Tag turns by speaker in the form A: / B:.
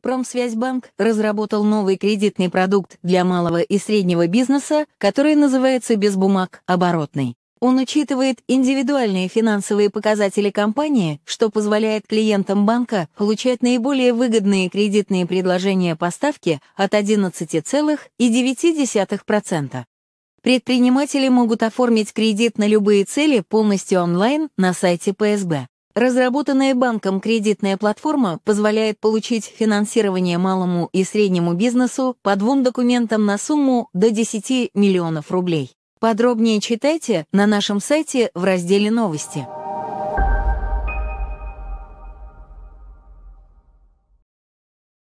A: Промсвязьбанк разработал новый кредитный продукт для малого и среднего бизнеса, который называется без бумаг оборотный. Он учитывает индивидуальные финансовые показатели компании, что позволяет клиентам банка получать наиболее выгодные кредитные предложения по ставке от 11,9%. Предприниматели могут оформить кредит на любые цели полностью онлайн на сайте ПСБ. Разработанная банком кредитная платформа позволяет получить финансирование малому и среднему бизнесу по двум документам на сумму до 10 миллионов рублей. Подробнее читайте на нашем сайте в разделе «Новости».